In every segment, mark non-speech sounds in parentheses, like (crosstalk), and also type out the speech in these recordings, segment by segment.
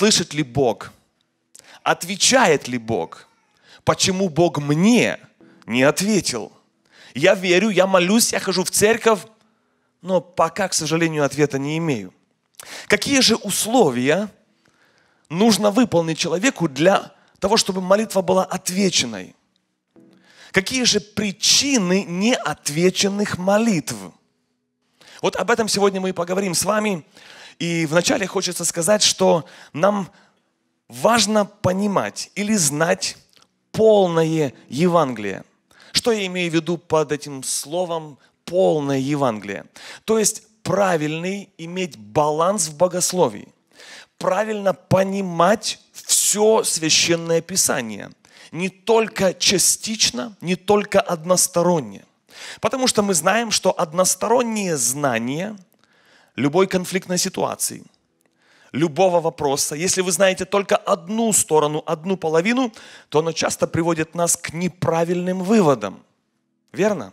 Слышит ли Бог? Отвечает ли Бог? Почему Бог мне не ответил? Я верю, я молюсь, я хожу в церковь, но пока, к сожалению, ответа не имею. Какие же условия нужно выполнить человеку для того, чтобы молитва была отвеченной? Какие же причины неотвеченных молитв? Вот об этом сегодня мы и поговорим с вами. И вначале хочется сказать, что нам важно понимать или знать полное Евангелие. Что я имею в виду под этим словом полное Евангелие? То есть правильный иметь баланс в богословии, правильно понимать все священное писание, не только частично, не только односторонне. Потому что мы знаем, что одностороннее знание – любой конфликтной ситуации, любого вопроса, если вы знаете только одну сторону, одну половину, то оно часто приводит нас к неправильным выводам. Верно?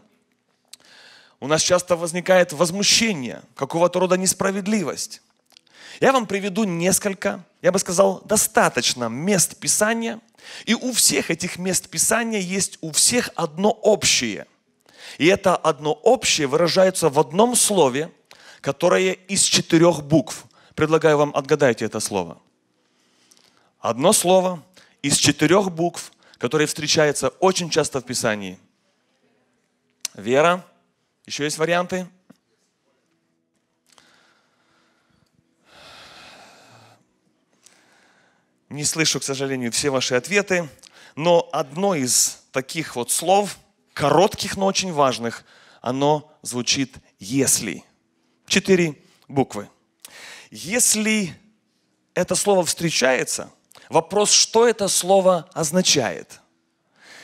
У нас часто возникает возмущение, какого-то рода несправедливость. Я вам приведу несколько, я бы сказал, достаточно мест Писания. И у всех этих мест Писания есть у всех одно общее. И это одно общее выражается в одном слове – которое из четырех букв. Предлагаю вам отгадайте это слово. Одно слово из четырех букв, которое встречается очень часто в Писании. Вера. Еще есть варианты? Не слышу, к сожалению, все ваши ответы, но одно из таких вот слов, коротких, но очень важных, оно звучит «если» четыре буквы. Если это слово встречается, вопрос, что это слово означает –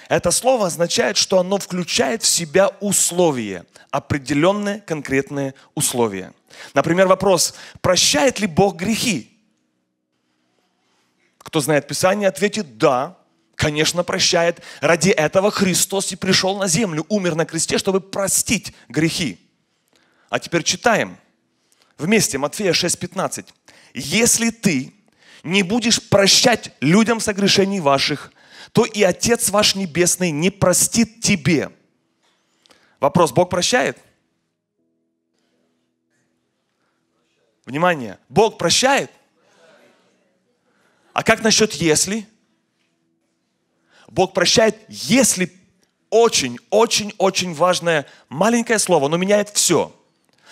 это слово означает, что оно включает в себя условия, определенные конкретные условия. Например, вопрос, прощает ли Бог грехи? Кто знает Писание, ответит «да». Конечно, прощает. Ради этого Христос и пришел на землю, умер на кресте, чтобы простить грехи. А теперь читаем вместе Матфея 6:15. Если ты не будешь прощать людям согрешений ваших, то и Отец ваш Небесный не простит тебе. Вопрос, Бог прощает? Внимание, Бог прощает? А как насчет если? Бог прощает, если очень, очень, очень важное маленькое слово, но меняет все –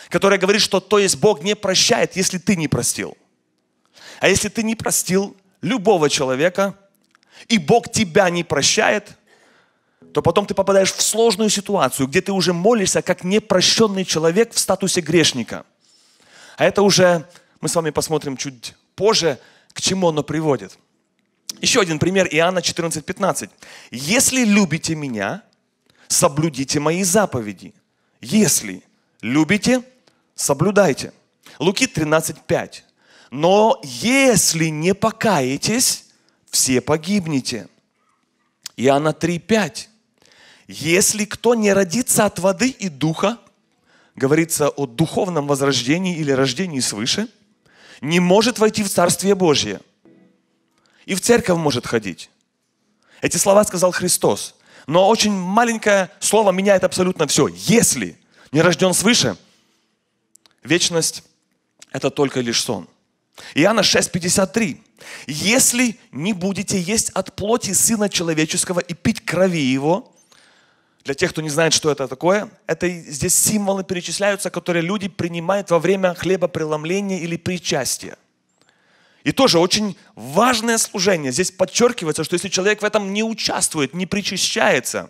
которая говорит, что то есть Бог не прощает, если ты не простил. А если ты не простил любого человека, и Бог тебя не прощает, то потом ты попадаешь в сложную ситуацию, где ты уже молишься как непрощенный человек в статусе грешника. А это уже, мы с вами посмотрим чуть позже, к чему оно приводит. Еще один пример Иоанна 14:15. «Если любите меня, соблюдите мои заповеди. Если любите, соблюдайте. Луки 13.5. Но если не покаетесь, все погибнете. Иоанна 3.5. Если кто не родится от воды и духа, говорится о духовном возрождении или рождении свыше, не может войти в Царствие Божье. И в церковь может ходить. Эти слова сказал Христос. Но очень маленькое слово меняет абсолютно все. Если не рожден свыше – вечность – это только лишь сон. Иоанна 6,53. «Если не будете есть от плоти Сына Человеческого и пить крови Его, для тех, кто не знает, что это такое, это здесь символы перечисляются, которые люди принимают во время хлебопреломления или причастия. И тоже очень важное служение. Здесь подчеркивается, что если человек в этом не участвует, не причащается,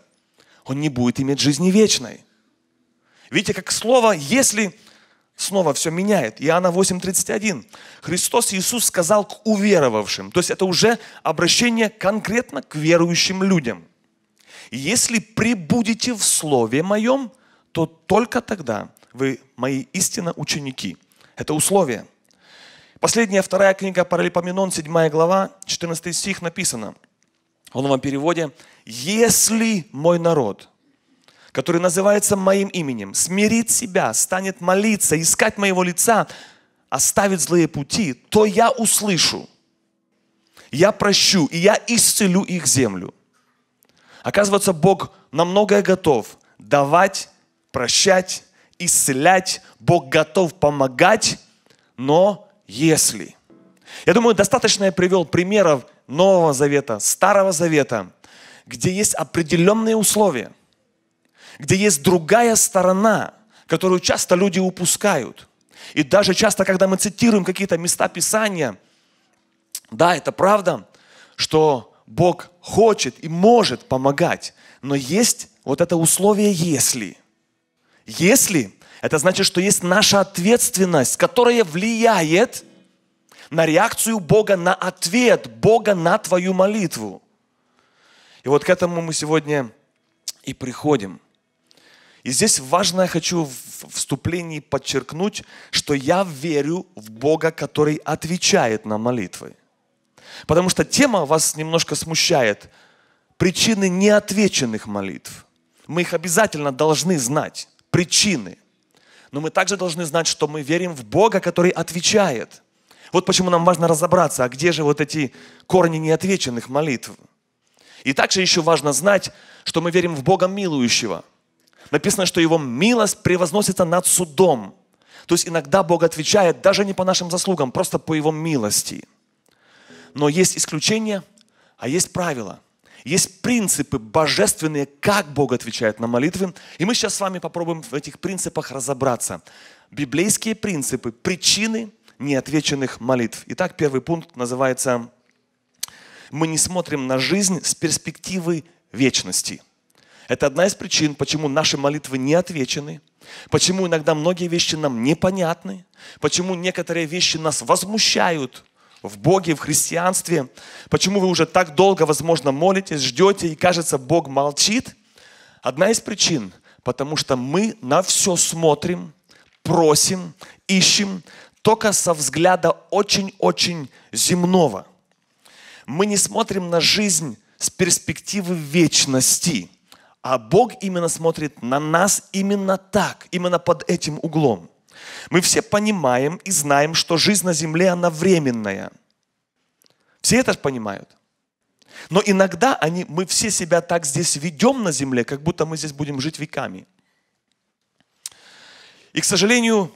он не будет иметь жизни вечной. Видите, как слово «если» снова все меняет. Иоанна 8:31. Христос Иисус сказал к уверовавшим. То есть это уже обращение конкретно к верующим людям. Если прибудете в Слове Моем, то только тогда вы мои истинно ученики. Это условие. Последняя, вторая книга Паралипоменон, 7 глава, 14 стих написано. Он в переводе «Если мой народ, который называется моим именем, смирит себя, станет молиться, искать моего лица, оставит злые пути, то я услышу, я прощу, и я исцелю их землю. Оказывается, Бог на многое готов давать, прощать, исцелять. Бог готов помогать, но если. Я думаю, достаточно я привел примеров Нового Завета, Старого Завета, где есть определенные условия – где есть другая сторона, которую часто люди упускают. И даже часто, когда мы цитируем какие-то места Писания, да, это правда, что Бог хочет и может помогать, но есть вот это условие «если». Если – это значит, что есть наша ответственность, которая влияет на реакцию Бога, на ответ Бога на твою молитву. И вот к этому мы сегодня и приходим – и здесь важно, я хочу в вступлении подчеркнуть, что я верю в Бога, который отвечает на молитвы. Потому что тема вас немножко смущает. Причины неотвеченных молитв. Мы их обязательно должны знать. Причины. Но мы также должны знать, что мы верим в Бога, который отвечает. Вот почему нам важно разобраться, а где же вот эти корни неотвеченных молитв. И также еще важно знать, что мы верим в Бога милующего – Написано, что его милость превозносится над судом. То есть иногда Бог отвечает даже не по нашим заслугам, просто по его милости. Но есть исключения, а есть правила. Есть принципы божественные, как Бог отвечает на молитвы. И мы сейчас с вами попробуем в этих принципах разобраться. Библейские принципы, причины неотвеченных молитв. Итак, первый пункт называется «Мы не смотрим на жизнь с перспективы вечности». Это одна из причин, почему наши молитвы не отвечены, почему иногда многие вещи нам непонятны, почему некоторые вещи нас возмущают в Боге, в христианстве, почему вы уже так долго, возможно, молитесь, ждете, и кажется, Бог молчит. Одна из причин, потому что мы на все смотрим, просим, ищем, только со взгляда очень-очень земного. Мы не смотрим на жизнь с перспективы вечности – а Бог именно смотрит на нас именно так, именно под этим углом. Мы все понимаем и знаем, что жизнь на земле, она временная. Все это понимают. Но иногда они, мы все себя так здесь ведем на земле, как будто мы здесь будем жить веками. И, к сожалению,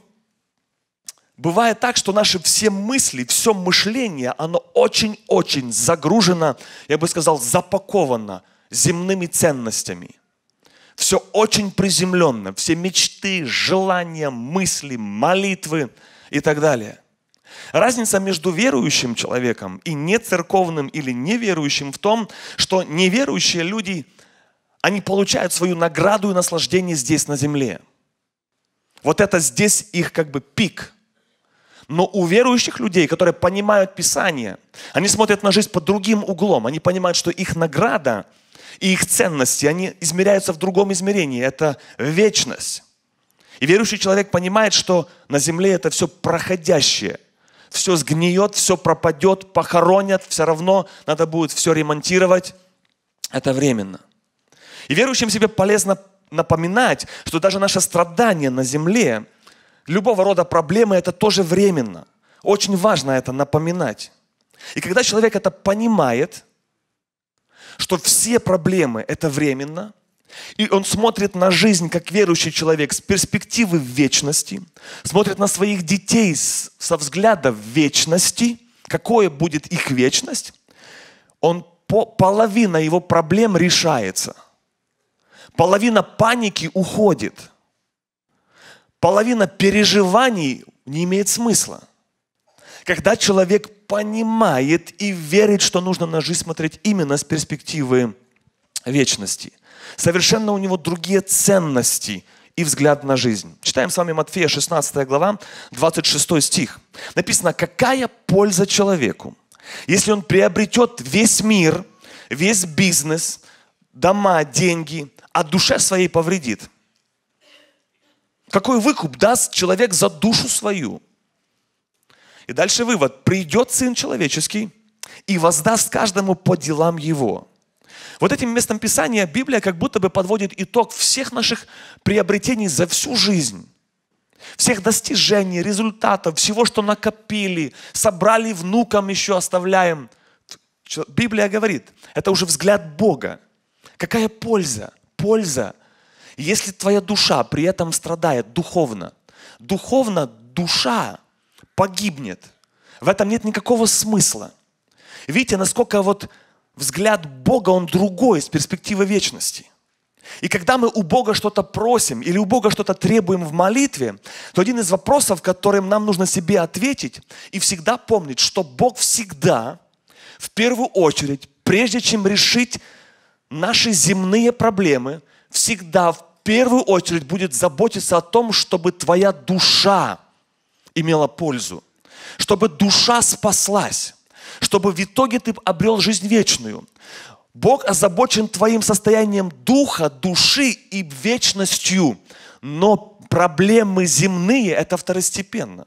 бывает так, что наши все мысли, все мышление, оно очень-очень загружено, я бы сказал, запаковано – земными ценностями. Все очень приземленно, все мечты, желания, мысли, молитвы и так далее. Разница между верующим человеком и нецерковным или неверующим в том, что неверующие люди, они получают свою награду и наслаждение здесь на земле. Вот это здесь их как бы пик – но у верующих людей, которые понимают Писание, они смотрят на жизнь под другим углом, они понимают, что их награда – и их ценности, они измеряются в другом измерении. Это вечность. И верующий человек понимает, что на земле это все проходящее. Все сгниет, все пропадет, похоронят, все равно надо будет все ремонтировать. Это временно. И верующим себе полезно напоминать, что даже наше страдание на земле, любого рода проблемы, это тоже временно. Очень важно это напоминать. И когда человек это понимает – что все проблемы – это временно, и он смотрит на жизнь как верующий человек с перспективы вечности, смотрит на своих детей со взгляда вечности, какое будет их вечность. Он по, половина его проблем решается. Половина паники уходит. Половина переживаний не имеет смысла. Когда человек понимает и верит, что нужно на жизнь смотреть именно с перспективы вечности. Совершенно у него другие ценности и взгляд на жизнь. Читаем с вами Матфея 16 глава, 26 стих. Написано, какая польза человеку, если он приобретет весь мир, весь бизнес, дома, деньги, а душе своей повредит. Какой выкуп даст человек за душу свою – и дальше вывод. Придет Сын Человеческий и воздаст каждому по делам его. Вот этим местом Писания Библия как будто бы подводит итог всех наших приобретений за всю жизнь. Всех достижений, результатов, всего, что накопили, собрали внукам, еще оставляем. Библия говорит, это уже взгляд Бога. Какая польза? Польза. Если твоя душа при этом страдает духовно, духовно душа погибнет. В этом нет никакого смысла. Видите, насколько вот взгляд Бога, он другой с перспективы вечности. И когда мы у Бога что-то просим или у Бога что-то требуем в молитве, то один из вопросов, которым нам нужно себе ответить и всегда помнить, что Бог всегда, в первую очередь, прежде чем решить наши земные проблемы, всегда в первую очередь будет заботиться о том, чтобы твоя душа имела пользу, чтобы душа спаслась, чтобы в итоге ты обрел жизнь вечную. Бог озабочен твоим состоянием духа, души и вечностью, но проблемы земные – это второстепенно.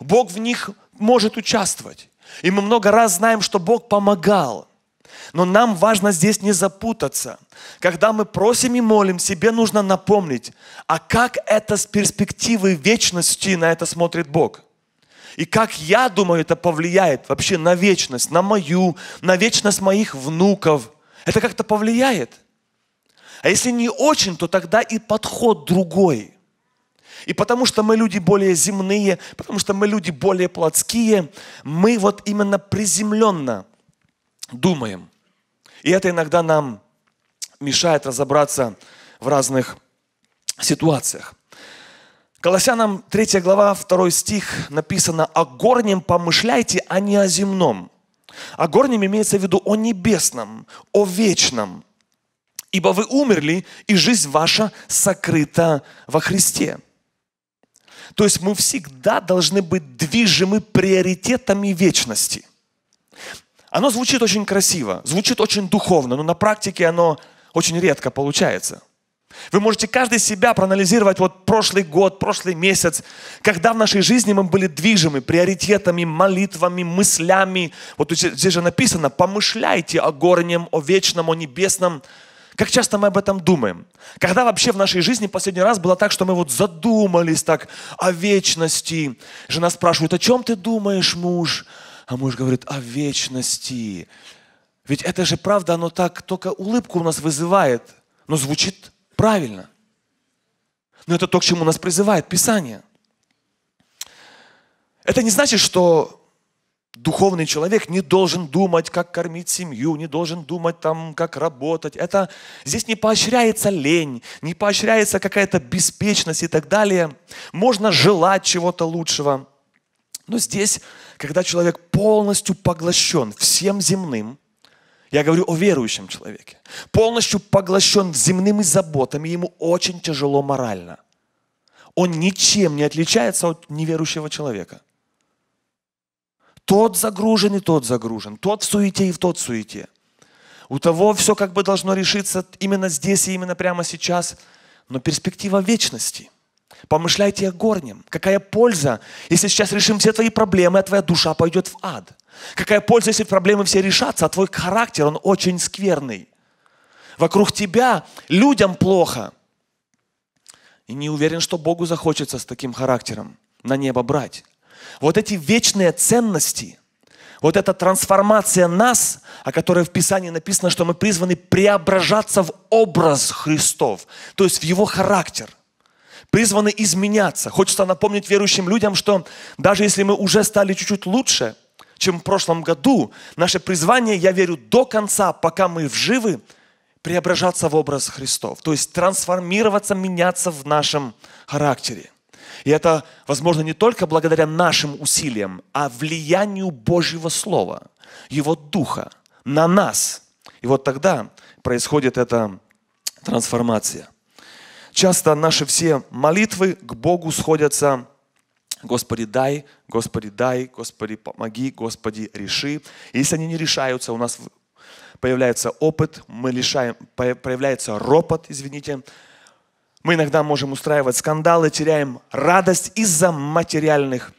Бог в них может участвовать. И мы много раз знаем, что Бог помогал – но нам важно здесь не запутаться. Когда мы просим и молим, себе нужно напомнить, а как это с перспективы вечности на это смотрит Бог – и как я думаю, это повлияет вообще на вечность, на мою, на вечность моих внуков. Это как-то повлияет. А если не очень, то тогда и подход другой. И потому что мы люди более земные, потому что мы люди более плотские, мы вот именно приземленно думаем. И это иногда нам мешает разобраться в разных ситуациях. Колоссянам 3 глава, 2 стих написано «О горнем помышляйте, а не о земном». О горнем имеется в виду о небесном, о вечном. Ибо вы умерли, и жизнь ваша сокрыта во Христе. То есть мы всегда должны быть движимы приоритетами вечности – оно звучит очень красиво, звучит очень духовно, но на практике оно очень редко получается. Вы можете каждый себя проанализировать вот прошлый год, прошлый месяц, когда в нашей жизни мы были движимы приоритетами, молитвами, мыслями. Вот здесь же написано, помышляйте о горнем, о вечном, о небесном. Как часто мы об этом думаем? Когда вообще в нашей жизни последний раз было так, что мы вот задумались так о вечности? Жена спрашивает, о чем ты думаешь, муж? А муж говорит, о «А вечности. Ведь это же правда, оно так только улыбку у нас вызывает, но звучит правильно. Но это то, к чему нас призывает Писание. Это не значит, что духовный человек не должен думать, как кормить семью, не должен думать, там, как работать. Это, здесь не поощряется лень, не поощряется какая-то беспечность и так далее. Можно желать чего-то лучшего – но здесь, когда человек полностью поглощен всем земным, я говорю о верующем человеке, полностью поглощен земными заботами, ему очень тяжело морально. Он ничем не отличается от неверующего человека. Тот загружен и тот загружен, тот в суете и в тот в суете. У того все как бы должно решиться именно здесь и именно прямо сейчас, но перспектива вечности – Помышляйте о горнем. Какая польза, если сейчас решим все твои проблемы, а твоя душа пойдет в ад? Какая польза, если проблемы все решатся, а твой характер, он очень скверный? Вокруг тебя людям плохо. И не уверен, что Богу захочется с таким характером на небо брать. Вот эти вечные ценности, вот эта трансформация нас, о которой в Писании написано, что мы призваны преображаться в образ Христов, то есть в Его характер – призваны изменяться. Хочется напомнить верующим людям, что даже если мы уже стали чуть-чуть лучше, чем в прошлом году, наше призвание, я верю, до конца, пока мы живы, преображаться в образ Христов. То есть трансформироваться, меняться в нашем характере. И это возможно не только благодаря нашим усилиям, а влиянию Божьего Слова, Его Духа на нас. И вот тогда происходит эта трансформация. Часто наши все молитвы к Богу сходятся Господи, дай, Господи, дай, Господи, помоги, Господи, реши. И если они не решаются, у нас появляется опыт, мы лишаем, появляется ропот, извините. Мы иногда можем устраивать скандалы, теряем радость из-за материальных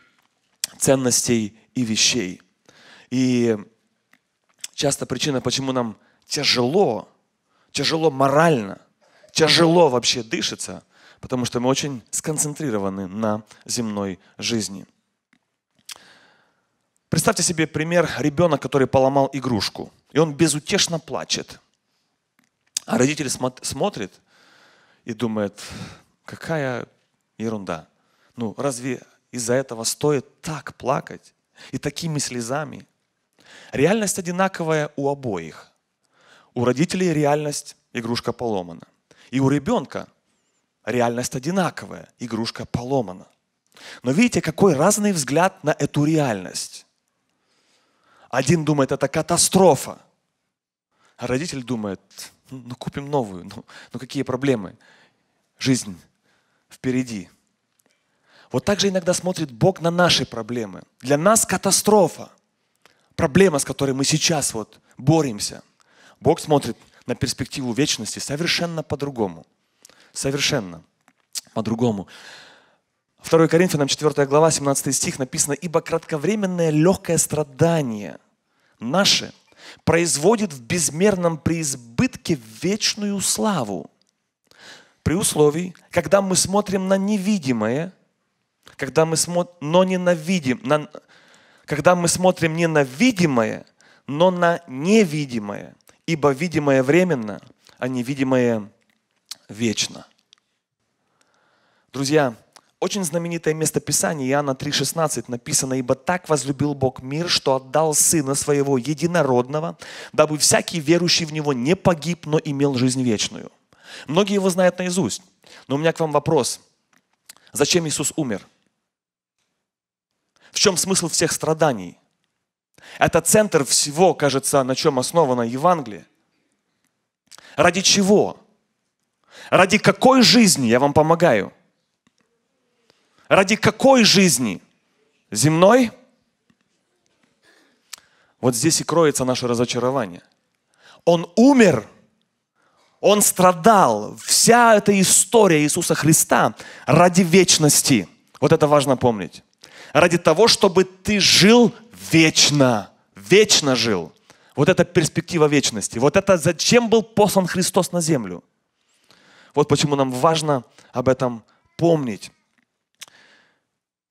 ценностей и вещей. И часто причина, почему нам тяжело, тяжело морально – тяжело вообще дышится, потому что мы очень сконцентрированы на земной жизни. Представьте себе пример ребенок, который поломал игрушку, и он безутешно плачет. А родитель смотрит и думает, какая ерунда. Ну, разве из-за этого стоит так плакать и такими слезами? Реальность одинаковая у обоих. У родителей реальность игрушка поломана и у ребенка реальность одинаковая, игрушка поломана. Но видите, какой разный взгляд на эту реальность. Один думает, это катастрофа, а родитель думает, «Хм, ну купим новую, ну, ну какие проблемы, жизнь впереди. Вот так же иногда смотрит Бог на наши проблемы. Для нас катастрофа, проблема, с которой мы сейчас вот боремся. Бог смотрит – на перспективу вечности совершенно по-другому. Совершенно по-другому. 2 Коринфянам 4 глава, 17 стих написано, «Ибо кратковременное легкое страдание наше производит в безмерном преизбытке вечную славу, при условии, когда мы смотрим на невидимое, когда мы смотрим, но не на, видим, на когда мы смотрим не на видимое, но на невидимое. Ибо видимое временно, а невидимое вечно. Друзья, очень знаменитое место писания Иоанна 3,16 написано, «Ибо так возлюбил Бог мир, что отдал Сына Своего Единородного, дабы всякий верующий в Него не погиб, но имел жизнь вечную». Многие его знают наизусть. Но у меня к вам вопрос. Зачем Иисус умер? В чем смысл всех страданий? Это центр всего, кажется, на чем основано Евангелие. Ради чего? Ради какой жизни я вам помогаю? Ради какой жизни? Земной? Вот здесь и кроется наше разочарование. Он умер, он страдал. Вся эта история Иисуса Христа ради вечности. Вот это важно помнить. Ради того, чтобы ты жил вечно, вечно жил. Вот эта перспектива вечности. Вот это зачем был послан Христос на землю. Вот почему нам важно об этом помнить.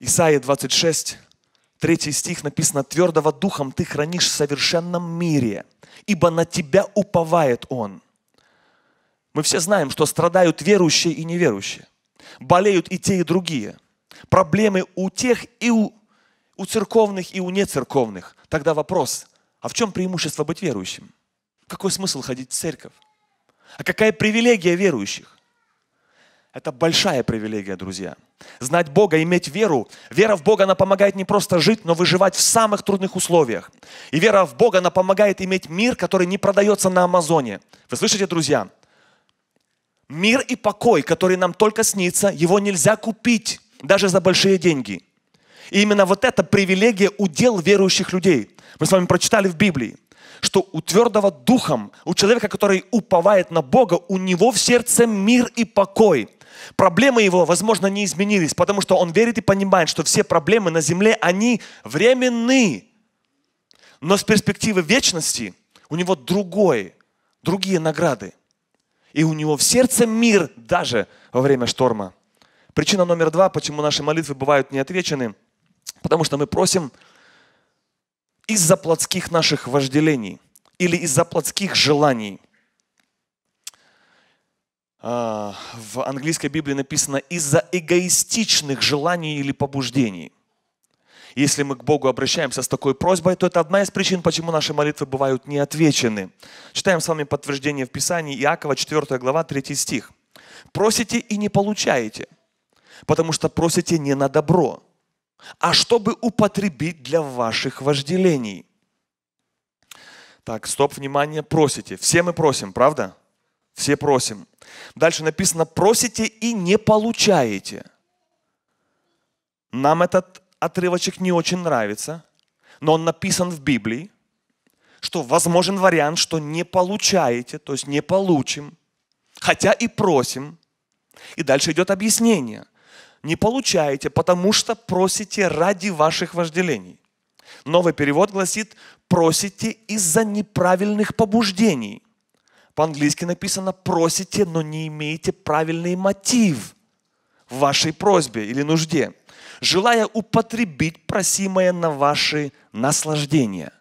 Исаия 26, 3 стих написано, «Твердого духом ты хранишь в совершенном мире, ибо на тебя уповает он». Мы все знаем, что страдают верующие и неверующие. Болеют и те, и другие. Проблемы у тех и у у церковных и у нецерковных. Тогда вопрос, а в чем преимущество быть верующим? Какой смысл ходить в церковь? А какая привилегия верующих? Это большая привилегия, друзья. Знать Бога, иметь веру. Вера в Бога, она помогает не просто жить, но выживать в самых трудных условиях. И вера в Бога, она помогает иметь мир, который не продается на Амазоне. Вы слышите, друзья? Мир и покой, который нам только снится, его нельзя купить даже за большие деньги – и именно вот эта привилегия удел верующих людей. Мы с вами прочитали в Библии, что у твердого духом, у человека, который уповает на Бога, у него в сердце мир и покой. Проблемы его, возможно, не изменились, потому что он верит и понимает, что все проблемы на земле, они временны. Но с перспективы вечности у него другой, другие награды. И у него в сердце мир даже во время шторма. Причина номер два, почему наши молитвы бывают неотвечены. Потому что мы просим из-за плотских наших вожделений или из-за плотских желаний. А, в английской Библии написано «из-за эгоистичных желаний или побуждений». Если мы к Богу обращаемся с такой просьбой, то это одна из причин, почему наши молитвы бывают неотвечены. Читаем с вами подтверждение в Писании Иакова, 4 глава, 3 стих. «Просите и не получаете, потому что просите не на добро, а чтобы употребить для ваших вожделений. Так, стоп, внимание, просите. Все мы просим, правда? Все просим. Дальше написано, просите и не получаете. Нам этот отрывочек не очень нравится, но он написан в Библии, что возможен вариант, что не получаете, то есть не получим, хотя и просим. И дальше идет объяснение – не получаете, потому что просите ради ваших вожделений. Новый перевод гласит «просите из-за неправильных побуждений». По-английски написано «просите, но не имеете правильный мотив в вашей просьбе или нужде, желая употребить просимое на ваши наслаждения».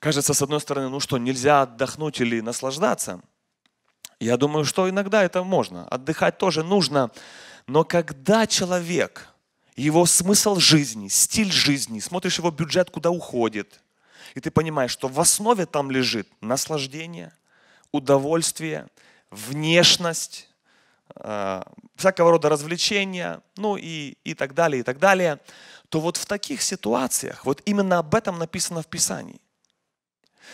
Кажется, с одной стороны, ну что, нельзя отдохнуть или наслаждаться – я думаю, что иногда это можно. Отдыхать тоже нужно. Но когда человек, его смысл жизни, стиль жизни, смотришь его бюджет, куда уходит, и ты понимаешь, что в основе там лежит наслаждение, удовольствие, внешность, э, всякого рода развлечения, ну и, и так далее, и так далее, то вот в таких ситуациях, вот именно об этом написано в Писании.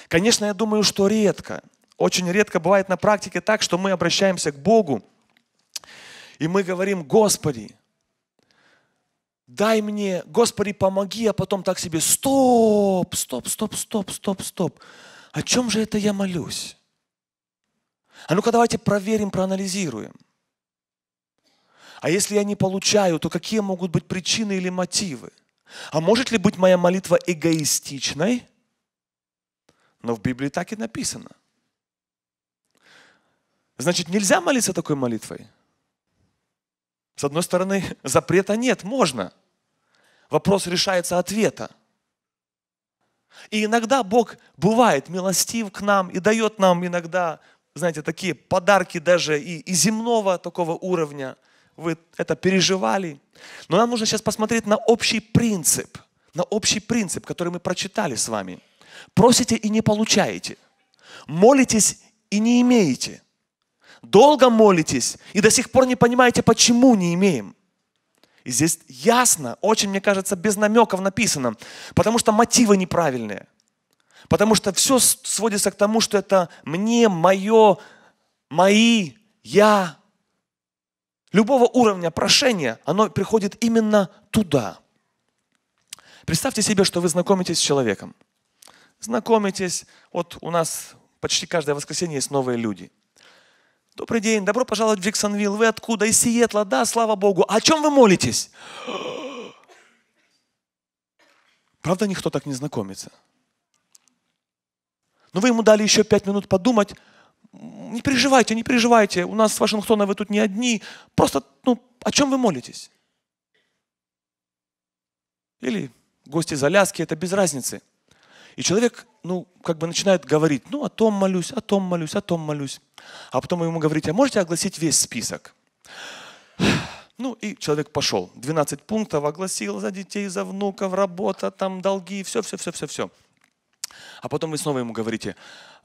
Конечно, я думаю, что редко – очень редко бывает на практике так, что мы обращаемся к Богу, и мы говорим, Господи, дай мне, Господи, помоги, а потом так себе, стоп, стоп, стоп, стоп, стоп, стоп. О чем же это я молюсь? А ну-ка давайте проверим, проанализируем. А если я не получаю, то какие могут быть причины или мотивы? А может ли быть моя молитва эгоистичной? Но в Библии так и написано – Значит, нельзя молиться такой молитвой. С одной стороны, (laughs) запрета нет, можно. Вопрос решается ответа. И иногда Бог бывает милостив к нам и дает нам иногда, знаете, такие подарки даже и, и земного такого уровня. Вы это переживали. Но нам нужно сейчас посмотреть на общий принцип, на общий принцип, который мы прочитали с вами. Просите и не получаете. Молитесь и не имеете долго молитесь и до сих пор не понимаете, почему не имеем. И здесь ясно, очень, мне кажется, без намеков написано, потому что мотивы неправильные. Потому что все сводится к тому, что это мне, мое, мои, я. Любого уровня прошения, оно приходит именно туда. Представьте себе, что вы знакомитесь с человеком. Знакомитесь, вот у нас почти каждое воскресенье есть новые люди – Добрый день, добро пожаловать в Джексонвилл. Вы откуда? Из Сиэтла, да, слава Богу. О чем вы молитесь? Правда, никто так не знакомится. Но вы ему дали еще пять минут подумать. Не переживайте, не переживайте. У нас с Вашингтона вы тут не одни. Просто, ну, о чем вы молитесь? Или гости из Аляски, это без разницы. И человек, ну, как бы начинает говорить, ну, о том молюсь, о том молюсь, о том молюсь. А потом ему говорите, а можете огласить весь список? (sighs) Ну, и человек пошел. 12 пунктов огласил за детей, за внуков, работа, там, долги, все, все, все, все, все. А потом вы снова ему говорите,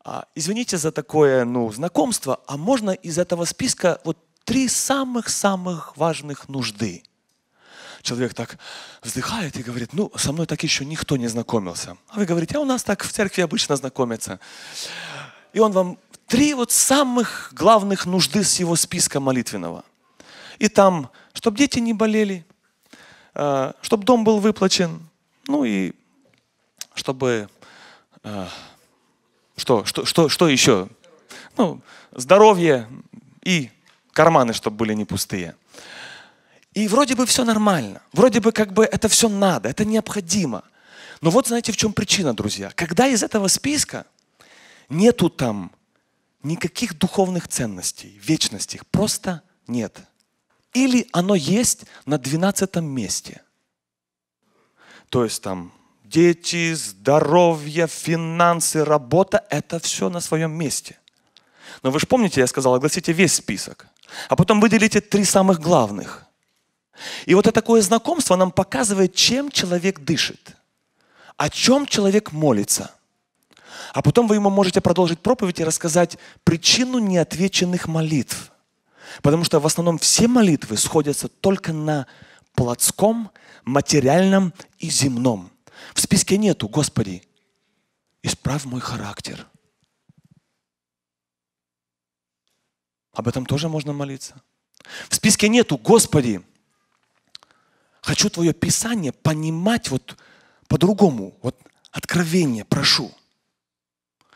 «А, извините за такое, ну, знакомство, а можно из этого списка вот три самых-самых важных нужды – человек так вздыхает и говорит, ну, со мной так еще никто не знакомился. А вы говорите, а у нас так в церкви обычно знакомятся. И он вам три вот самых главных нужды с его списка молитвенного. И там, чтобы дети не болели, э, чтобы дом был выплачен, ну и чтобы... Э, что, что, что, что еще? Ну, здоровье и карманы, чтобы были не пустые. И вроде бы все нормально, вроде бы как бы это все надо, это необходимо. Но вот знаете, в чем причина, друзья. Когда из этого списка нету там никаких духовных ценностей, вечностей, просто нет. Или оно есть на двенадцатом месте. То есть там дети, здоровье, финансы, работа – это все на своем месте. Но вы же помните, я сказал, огласите весь список. А потом выделите три самых главных – и вот это такое знакомство нам показывает, чем человек дышит, о чем человек молится. А потом вы ему можете продолжить проповедь и рассказать причину неотвеченных молитв. Потому что в основном все молитвы сходятся только на плотском, материальном и земном. В списке нету, Господи, исправь мой характер. Об этом тоже можно молиться. В списке нету, Господи, Хочу твое Писание понимать вот по-другому. Вот откровение прошу.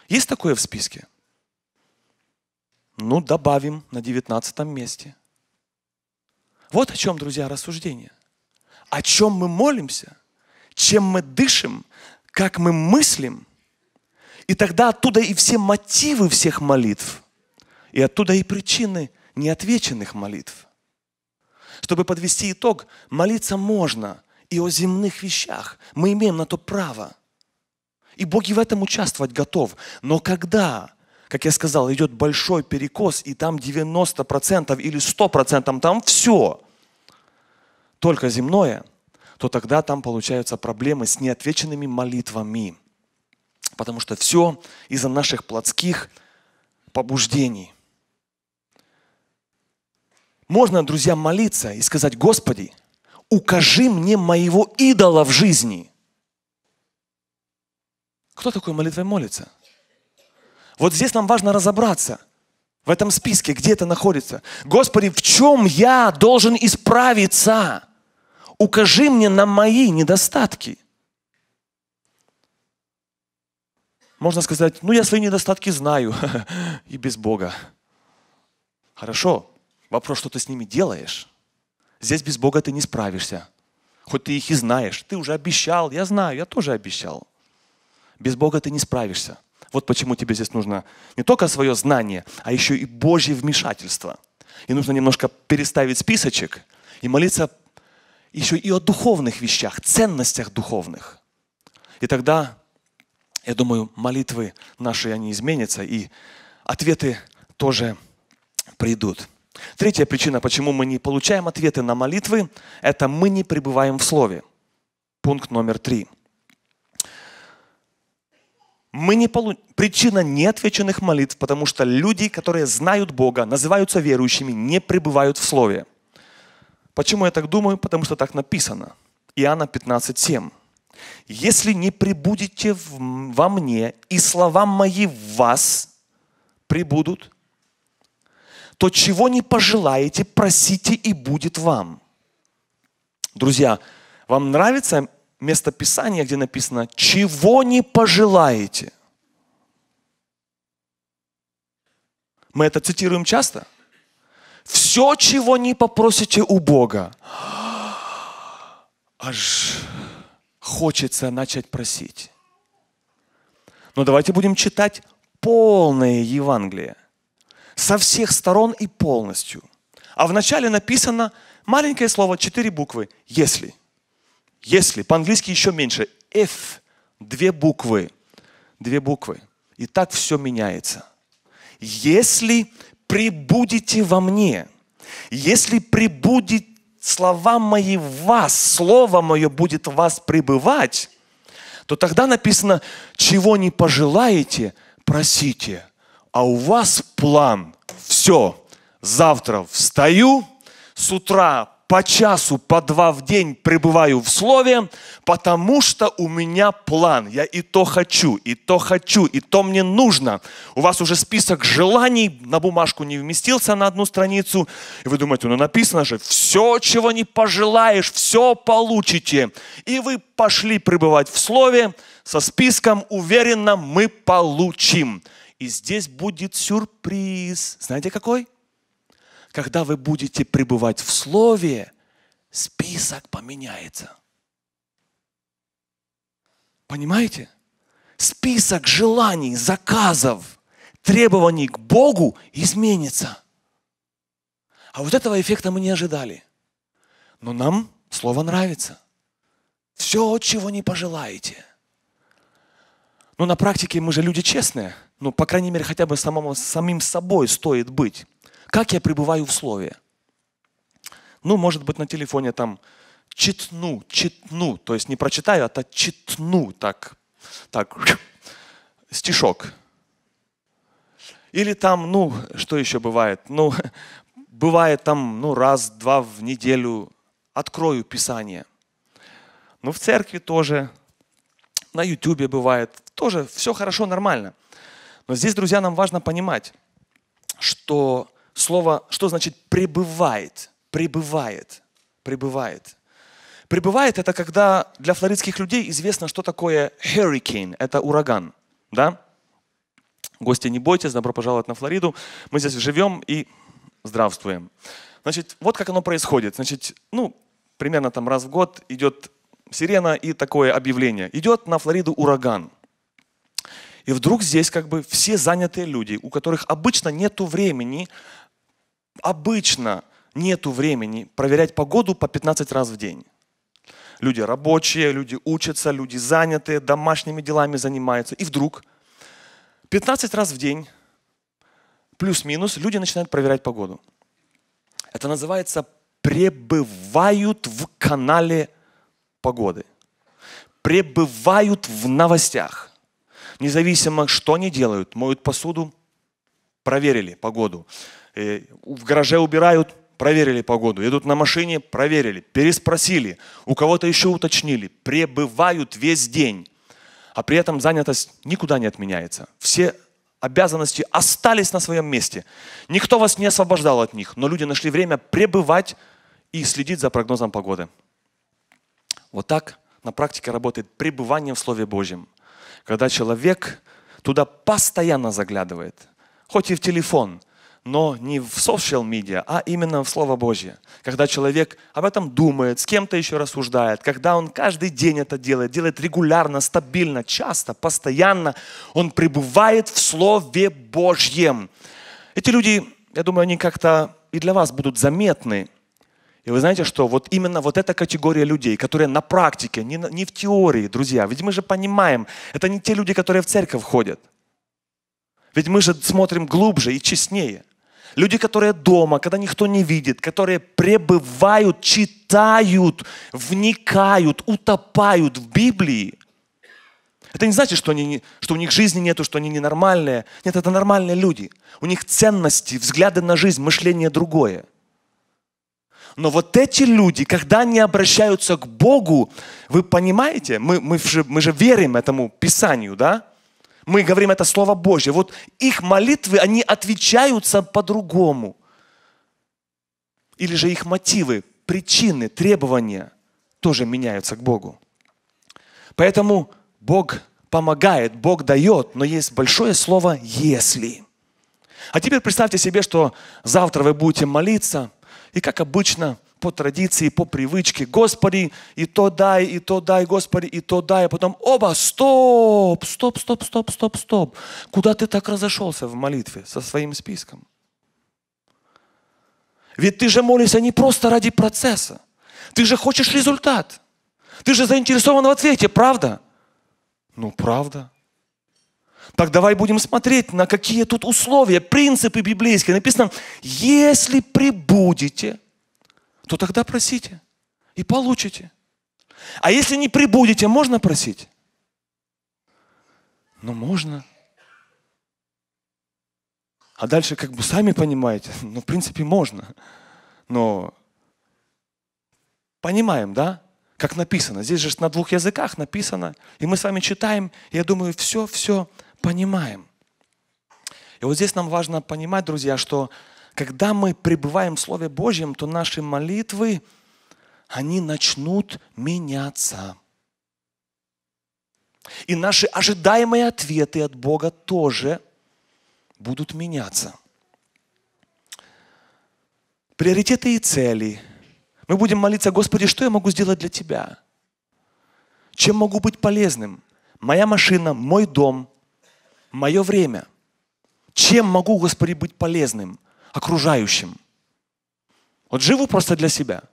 Есть такое в списке? Ну, добавим на девятнадцатом месте. Вот о чем, друзья, рассуждение. О чем мы молимся, чем мы дышим, как мы мыслим. И тогда оттуда и все мотивы всех молитв, и оттуда и причины неотвеченных молитв. Чтобы подвести итог, молиться можно и о земных вещах. Мы имеем на то право. И Бог и в этом участвовать готов. Но когда, как я сказал, идет большой перекос, и там 90% или 100%, там все, только земное, то тогда там получаются проблемы с неотвеченными молитвами. Потому что все из-за наших плотских побуждений. Можно, друзья, молиться и сказать, Господи, укажи мне моего идола в жизни. Кто такой молитвой молится? Вот здесь нам важно разобраться в этом списке, где это находится. Господи, в чем я должен исправиться? Укажи мне на мои недостатки. Можно сказать, ну я свои недостатки знаю (laughs) и без Бога. Хорошо, Вопрос, что ты с ними делаешь. Здесь без Бога ты не справишься. Хоть ты их и знаешь. Ты уже обещал, я знаю, я тоже обещал. Без Бога ты не справишься. Вот почему тебе здесь нужно не только свое знание, а еще и Божье вмешательство. И нужно немножко переставить списочек и молиться еще и о духовных вещах, ценностях духовных. И тогда, я думаю, молитвы наши, они изменятся, и ответы тоже придут. Третья причина, почему мы не получаем ответы на молитвы, это мы не пребываем в Слове. Пункт номер три. Мы не полу... Причина неотвеченных молитв, потому что люди, которые знают Бога, называются верующими, не пребывают в Слове. Почему я так думаю? Потому что так написано. Иоанна 15:7. Если не прибудете во мне, и слова мои в вас прибудут, то чего не пожелаете, просите и будет вам. Друзья, вам нравится место Писания, где написано «чего не пожелаете»? Мы это цитируем часто. Все, чего не попросите у Бога, аж хочется начать просить. Но давайте будем читать полное Евангелие со всех сторон и полностью. А в начале написано маленькое слово, четыре буквы «если». «Если». По-английски еще меньше. «If». Две буквы. Две буквы. И так все меняется. «Если прибудете во мне». Если прибудет слова мои в вас, слово мое будет в вас пребывать, то тогда написано, чего не пожелаете, просите, а у вас план. Все, завтра встаю, с утра по часу, по два в день пребываю в слове, потому что у меня план. Я и то хочу, и то хочу, и то мне нужно. У вас уже список желаний на бумажку не вместился на одну страницу. И вы думаете, ну написано же, все, чего не пожелаешь, все получите. И вы пошли пребывать в слове со списком, уверенно мы получим. И здесь будет сюрприз. Знаете какой? Когда вы будете пребывать в Слове, список поменяется. Понимаете? Список желаний, заказов, требований к Богу изменится. А вот этого эффекта мы не ожидали. Но нам слово нравится. Все, чего не пожелаете. Но на практике мы же люди честные – ну, по крайней мере, хотя бы самому, самим собой стоит быть. Как я пребываю в слове? Ну, может быть, на телефоне там читну, читну, то есть не прочитаю, а читну, так, так, стишок. Или там, ну, что еще бывает? Ну, (laughs) бывает там, ну, раз-два в неделю открою Писание. Ну, в церкви тоже, на Ютубе бывает, тоже все хорошо, нормально – но здесь, друзья, нам важно понимать, что слово, что значит пребывает, пребывает, пребывает. Пребывает это когда для флоридских людей известно, что такое hurricane, это ураган, да? Гости, не бойтесь, добро пожаловать на Флориду. Мы здесь живем и здравствуем. Значит, вот как оно происходит. Значит, ну, примерно там раз в год идет сирена и такое объявление. Идет на Флориду ураган. И вдруг здесь как бы все занятые люди, у которых обычно нету времени, обычно нету времени проверять погоду по 15 раз в день. Люди рабочие, люди учатся, люди занятые, домашними делами занимаются. И вдруг 15 раз в день, плюс-минус, люди начинают проверять погоду. Это называется пребывают в канале погоды. Пребывают в новостях независимо, что они делают, моют посуду, проверили погоду, э, в гараже убирают, проверили погоду, идут на машине, проверили, переспросили, у кого-то еще уточнили, пребывают весь день, а при этом занятость никуда не отменяется. Все обязанности остались на своем месте. Никто вас не освобождал от них, но люди нашли время пребывать и следить за прогнозом погоды. Вот так на практике работает пребывание в Слове Божьем когда человек туда постоянно заглядывает, хоть и в телефон, но не в social media, а именно в Слово Божье. Когда человек об этом думает, с кем-то еще рассуждает, когда он каждый день это делает, делает регулярно, стабильно, часто, постоянно, он пребывает в Слове Божьем. Эти люди, я думаю, они как-то и для вас будут заметны, и вы знаете, что вот именно вот эта категория людей, которые на практике, не, не в теории, друзья, ведь мы же понимаем, это не те люди, которые в церковь ходят. Ведь мы же смотрим глубже и честнее. Люди, которые дома, когда никто не видит, которые пребывают, читают, вникают, утопают в Библии. Это не значит, что, они что у них жизни нету, что они ненормальные. Нет, это нормальные люди. У них ценности, взгляды на жизнь, мышление другое. Но вот эти люди, когда они обращаются к Богу, вы понимаете, мы, мы, же, мы же верим этому Писанию, да? Мы говорим это Слово Божье. Вот их молитвы, они отвечаются по-другому. Или же их мотивы, причины, требования тоже меняются к Богу. Поэтому Бог помогает, Бог дает, но есть большое слово «если». А теперь представьте себе, что завтра вы будете молиться, и как обычно, по традиции, по привычке, Господи, и то дай, и то дай, Господи, и то дай. А потом, оба, стоп, стоп, стоп, стоп, стоп, стоп. Куда ты так разошелся в молитве со своим списком? Ведь ты же молишься не просто ради процесса. Ты же хочешь результат. Ты же заинтересован в ответе, правда? Ну, правда. Так давай будем смотреть, на какие тут условия, принципы библейские. Написано, если прибудете, то тогда просите и получите. А если не прибудете, можно просить? Ну, можно. А дальше, как бы сами понимаете, (laughs) ну, в принципе, можно. Но понимаем, да? Как написано. Здесь же на двух языках написано. И мы с вами читаем. И я думаю, все, все, понимаем. И вот здесь нам важно понимать, друзья, что когда мы пребываем в Слове Божьем, то наши молитвы, они начнут меняться. И наши ожидаемые ответы от Бога тоже будут меняться. Приоритеты и цели. Мы будем молиться, Господи, что я могу сделать для Тебя? Чем могу быть полезным? Моя машина, мой дом, мое время. Чем могу, Господи, быть полезным окружающим? Вот живу просто для себя.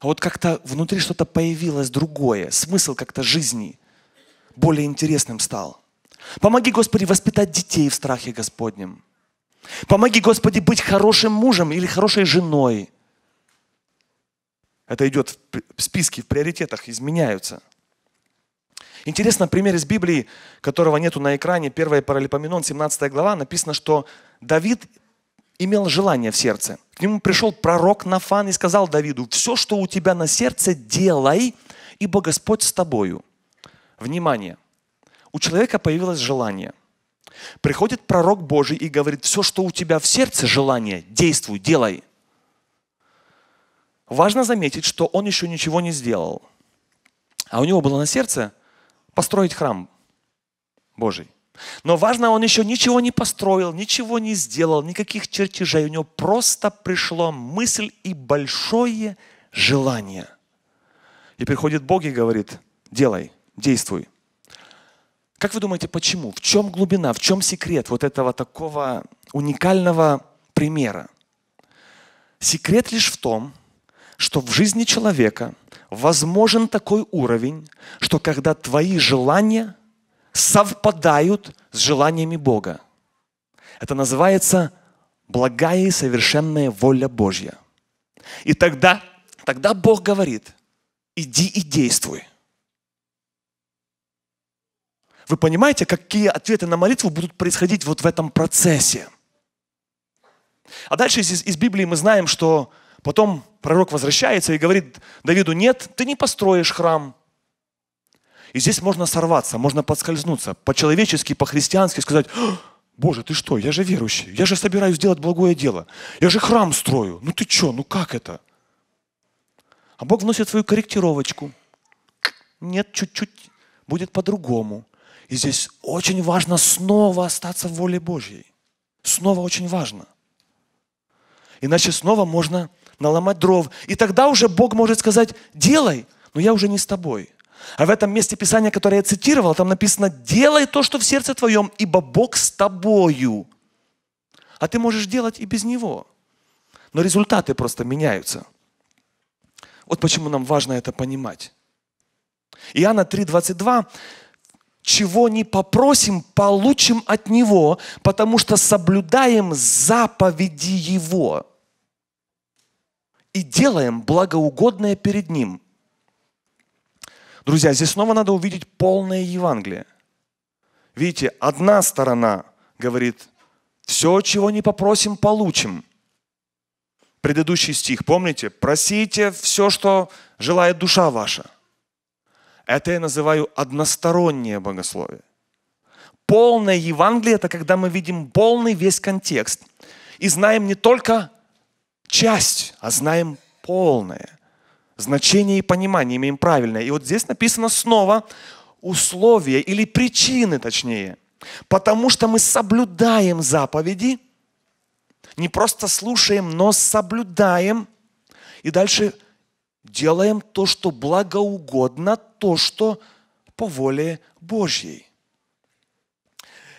А вот как-то внутри что-то появилось другое, смысл как-то жизни более интересным стал. Помоги, Господи, воспитать детей в страхе Господнем. Помоги, Господи, быть хорошим мужем или хорошей женой. Это идет в списке, в приоритетах, изменяются – Интересно, пример из Библии, которого нету на экране, 1 Паралипоменон, 17 глава, написано, что Давид имел желание в сердце. К нему пришел пророк Нафан и сказал Давиду, все, что у тебя на сердце, делай, ибо Господь с тобою. Внимание! У человека появилось желание. Приходит пророк Божий и говорит, все, что у тебя в сердце желание, действуй, делай. Важно заметить, что он еще ничего не сделал. А у него было на сердце построить храм Божий. Но важно, он еще ничего не построил, ничего не сделал, никаких чертежей. У него просто пришла мысль и большое желание. И приходит Бог и говорит, делай, действуй. Как вы думаете, почему? В чем глубина, в чем секрет вот этого такого уникального примера? Секрет лишь в том, что в жизни человека возможен такой уровень, что когда твои желания совпадают с желаниями Бога. Это называется благая и совершенная воля Божья. И тогда, тогда Бог говорит, иди и действуй. Вы понимаете, какие ответы на молитву будут происходить вот в этом процессе? А дальше из, из Библии мы знаем, что Потом пророк возвращается и говорит Давиду, нет, ты не построишь храм. И здесь можно сорваться, можно подскользнуться, по-человечески, по-христиански сказать, Боже, ты что, я же верующий, я же собираюсь делать благое дело, я же храм строю, ну ты что, ну как это? А Бог вносит свою корректировочку. Нет, чуть-чуть будет по-другому. И здесь очень важно снова остаться в воле Божьей. Снова очень важно. Иначе снова можно наломать дров. И тогда уже Бог может сказать, делай, но я уже не с тобой. А в этом месте Писания, которое я цитировал, там написано, делай то, что в сердце твоем, ибо Бог с тобою. А ты можешь делать и без Него. Но результаты просто меняются. Вот почему нам важно это понимать. Иоанна 3:22 чего не попросим, получим от Него, потому что соблюдаем заповеди Его и делаем благоугодное перед Ним. Друзья, здесь снова надо увидеть полное Евангелие. Видите, одна сторона говорит, все, чего не попросим, получим. Предыдущий стих, помните? Просите все, что желает душа ваша. Это я называю одностороннее богословие. Полное Евангелие – это когда мы видим полный весь контекст и знаем не только часть, а знаем полное. Значение и понимание имеем правильное. И вот здесь написано снова условия или причины точнее. Потому что мы соблюдаем заповеди, не просто слушаем, но соблюдаем. И дальше делаем то, что благоугодно, то, что по воле Божьей.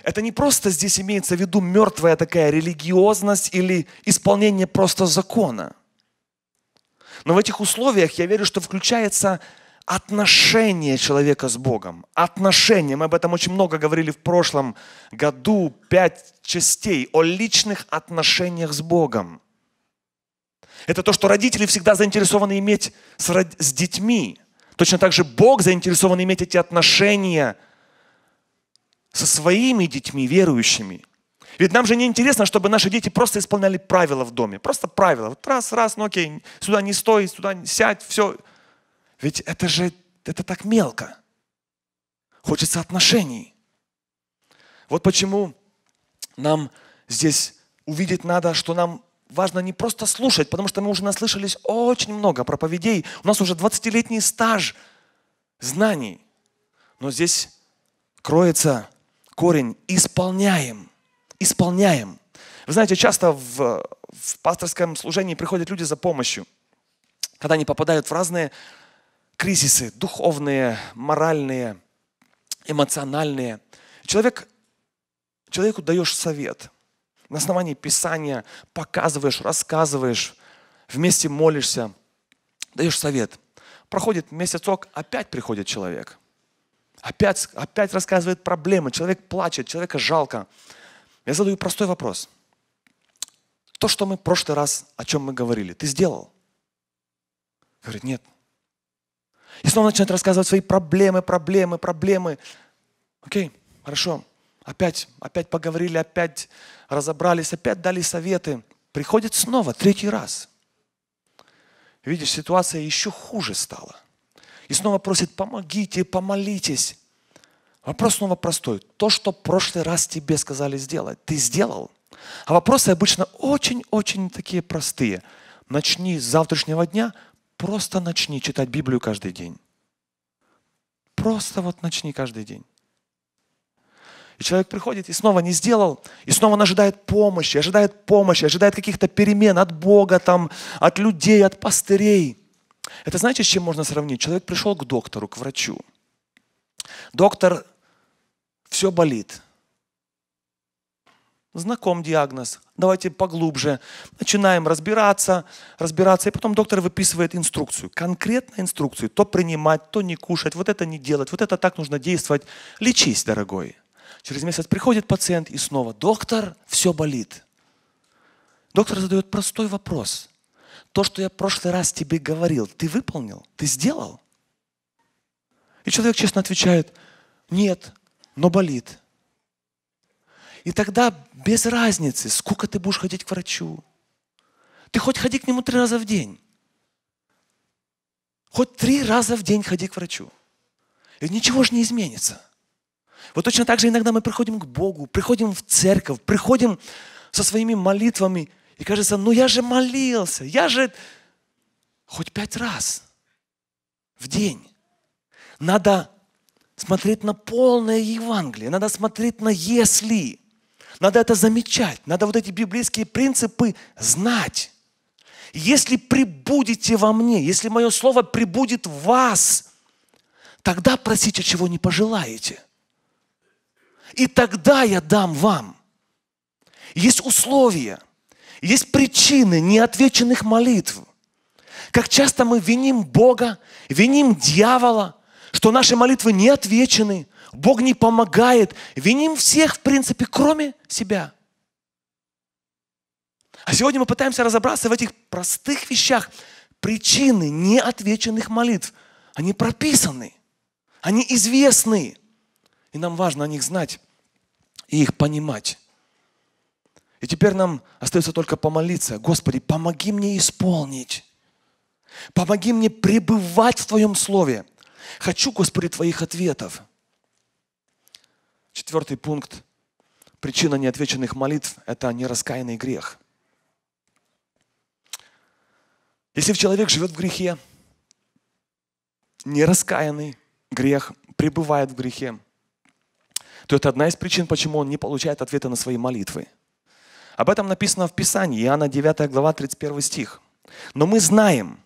Это не просто здесь имеется в виду мертвая такая религиозность или исполнение просто закона. Но в этих условиях я верю, что включается отношение человека с Богом. Отношение. Мы об этом очень много говорили в прошлом году, пять частей, о личных отношениях с Богом. Это то, что родители всегда заинтересованы иметь с, с детьми. Точно так же Бог заинтересован иметь эти отношения – со своими детьми верующими. Ведь нам же не интересно, чтобы наши дети просто исполняли правила в доме. Просто правила. Вот раз, раз, ну окей, сюда не стой, сюда не сядь, все. Ведь это же, это так мелко. Хочется отношений. Вот почему нам здесь увидеть надо, что нам важно не просто слушать, потому что мы уже наслышались очень много проповедей. У нас уже 20-летний стаж знаний. Но здесь кроется корень исполняем. Исполняем. Вы знаете, часто в, в пасторском служении приходят люди за помощью, когда они попадают в разные кризисы, духовные, моральные, эмоциональные. Человек, человеку даешь совет на основании Писания, показываешь, рассказываешь, вместе молишься, даешь совет. Проходит месяцок, опять приходит человек. Опять, опять рассказывает проблемы, человек плачет, человека жалко. Я задаю простой вопрос. То, что мы в прошлый раз, о чем мы говорили, ты сделал? Говорит, нет. И снова начинает рассказывать свои проблемы, проблемы, проблемы. Окей, хорошо. Опять, опять поговорили, опять разобрались, опять дали советы. Приходит снова, третий раз. Видишь, ситуация еще хуже стала – и снова просит, помогите, помолитесь. Вопрос снова простой. То, что в прошлый раз тебе сказали сделать, ты сделал? А вопросы обычно очень-очень такие простые. Начни с завтрашнего дня, просто начни читать Библию каждый день. Просто вот начни каждый день. И человек приходит и снова не сделал, и снова он ожидает помощи, ожидает помощи, ожидает каких-то перемен от Бога, там, от людей, от пастырей. Это знаете, с чем можно сравнить? Человек пришел к доктору, к врачу. Доктор, все болит. Знаком диагноз. Давайте поглубже. Начинаем разбираться, разбираться. И потом доктор выписывает инструкцию. конкретную инструкцию. То принимать, то не кушать. Вот это не делать. Вот это так нужно действовать. Лечись, дорогой. Через месяц приходит пациент и снова. Доктор, все болит. Доктор задает простой вопрос то, что я в прошлый раз тебе говорил, ты выполнил, ты сделал? И человек честно отвечает, нет, но болит. И тогда без разницы, сколько ты будешь ходить к врачу. Ты хоть ходи к нему три раза в день. Хоть три раза в день ходи к врачу. И ничего же не изменится. Вот точно так же иногда мы приходим к Богу, приходим в церковь, приходим со своими молитвами – и кажется, ну я же молился, я же хоть пять раз в день. Надо смотреть на полное Евангелие, надо смотреть на «если». Надо это замечать, надо вот эти библейские принципы знать. Если прибудете во мне, если мое слово прибудет в вас, тогда просите, чего не пожелаете. И тогда я дам вам. Есть условия – есть причины неотвеченных молитв. Как часто мы виним Бога, виним дьявола, что наши молитвы не отвечены, Бог не помогает. Виним всех, в принципе, кроме себя. А сегодня мы пытаемся разобраться в этих простых вещах. Причины неотвеченных молитв, они прописаны, они известны. И нам важно о них знать и их понимать. И теперь нам остается только помолиться. Господи, помоги мне исполнить. Помоги мне пребывать в Твоем Слове. Хочу, Господи, Твоих ответов. Четвертый пункт. Причина неотвеченных молитв – это нераскаянный грех. Если человек живет в грехе, нераскаянный грех, пребывает в грехе, то это одна из причин, почему он не получает ответа на свои молитвы – об этом написано в Писании, Иоанна 9 глава 31 стих. Но мы знаем,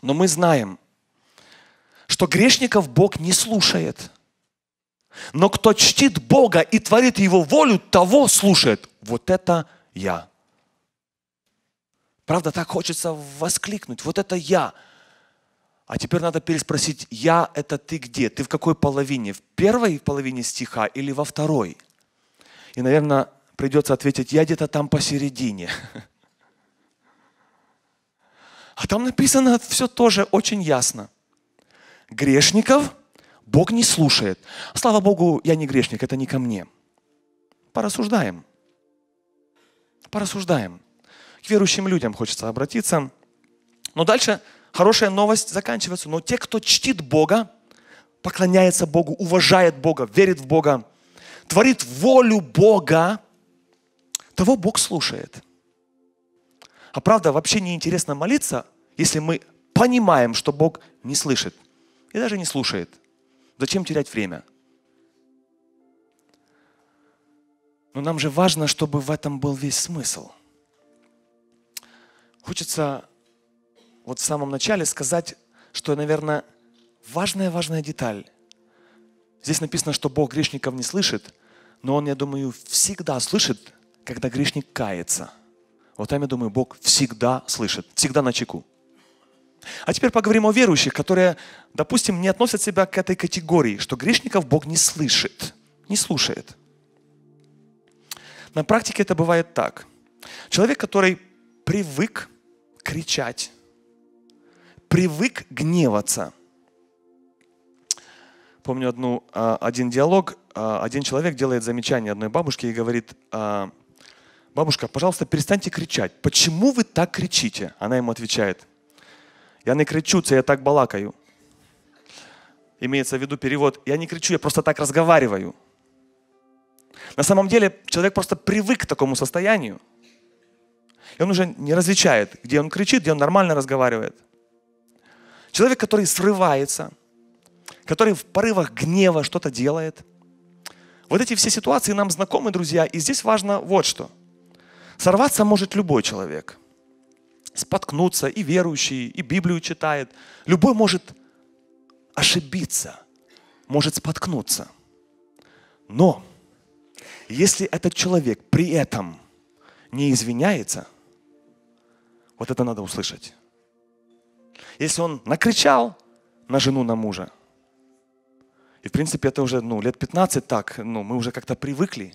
но мы знаем, что грешников Бог не слушает. Но кто чтит Бога и творит Его волю, того слушает. Вот это я. Правда, так хочется воскликнуть. Вот это я. А теперь надо переспросить, я это ты где? Ты в какой половине? В первой половине стиха или во второй? И, наверное, придется ответить, я где-то там посередине. А там написано все тоже очень ясно. Грешников Бог не слушает. Слава Богу, я не грешник, это не ко мне. Порассуждаем. Порассуждаем. К верующим людям хочется обратиться. Но дальше хорошая новость заканчивается. Но те, кто чтит Бога, поклоняется Богу, уважает Бога, верит в Бога, творит волю Бога, того Бог слушает. А правда, вообще неинтересно молиться, если мы понимаем, что Бог не слышит и даже не слушает. Зачем терять время? Но нам же важно, чтобы в этом был весь смысл. Хочется вот в самом начале сказать, что, наверное, важная-важная деталь. Здесь написано, что Бог грешников не слышит, но Он, я думаю, всегда слышит когда грешник кается. Вот там, я думаю, Бог всегда слышит, всегда на чеку. А теперь поговорим о верующих, которые, допустим, не относят себя к этой категории, что грешников Бог не слышит, не слушает. На практике это бывает так. Человек, который привык кричать, привык гневаться. Помню одну, а, один диалог. А, один человек делает замечание одной бабушке и говорит, а, бабушка, пожалуйста, перестаньте кричать. Почему вы так кричите? Она ему отвечает, я не кричу, это я так балакаю. Имеется в виду перевод, я не кричу, я просто так разговариваю. На самом деле человек просто привык к такому состоянию. И он уже не различает, где он кричит, где он нормально разговаривает. Человек, который срывается, который в порывах гнева что-то делает. Вот эти все ситуации нам знакомы, друзья, и здесь важно вот что – Сорваться может любой человек. Споткнуться и верующий, и Библию читает. Любой может ошибиться, может споткнуться. Но если этот человек при этом не извиняется, вот это надо услышать. Если он накричал на жену, на мужа, и в принципе это уже ну, лет 15 так, ну, мы уже как-то привыкли,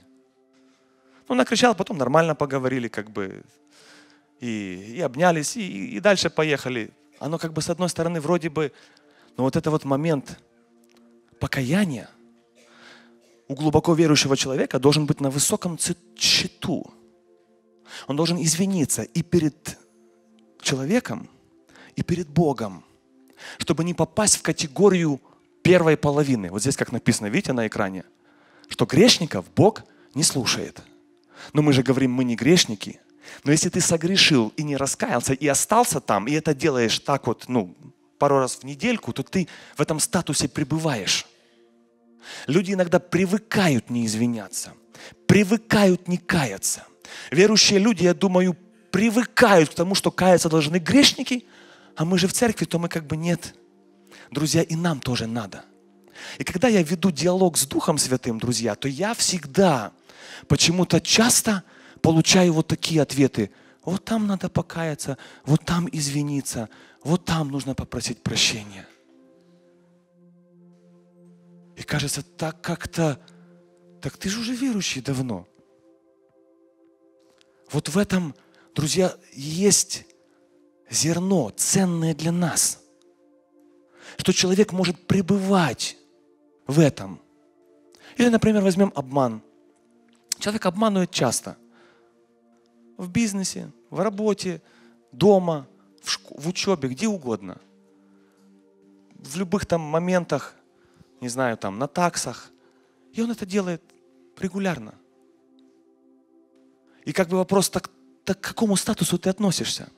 ну, накричал, потом нормально поговорили, как бы, и, и обнялись, и, и дальше поехали. Оно как бы с одной стороны вроде бы, но вот это вот момент покаяния у глубоко верующего человека должен быть на высоком счету. Он должен извиниться и перед человеком, и перед Богом, чтобы не попасть в категорию первой половины. Вот здесь как написано, видите на экране, что грешников Бог не слушает – но мы же говорим, мы не грешники. Но если ты согрешил и не раскаялся, и остался там, и это делаешь так вот, ну, пару раз в недельку, то ты в этом статусе пребываешь. Люди иногда привыкают не извиняться, привыкают не каяться. Верующие люди, я думаю, привыкают к тому, что каяться должны грешники, а мы же в церкви, то мы как бы нет. Друзья, и нам тоже надо. И когда я веду диалог с Духом Святым, друзья, то я всегда Почему-то часто получаю вот такие ответы. Вот там надо покаяться, вот там извиниться, вот там нужно попросить прощения. И кажется, так как-то, так ты же уже верующий давно. Вот в этом, друзья, есть зерно, ценное для нас, что человек может пребывать в этом. Или, например, возьмем обман. Человек обманывает часто. В бизнесе, в работе, дома, в, школ- в учебе, где угодно. В любых там моментах, не знаю, там на таксах. И он это делает регулярно. И как бы вопрос, так, так к какому статусу ты относишься?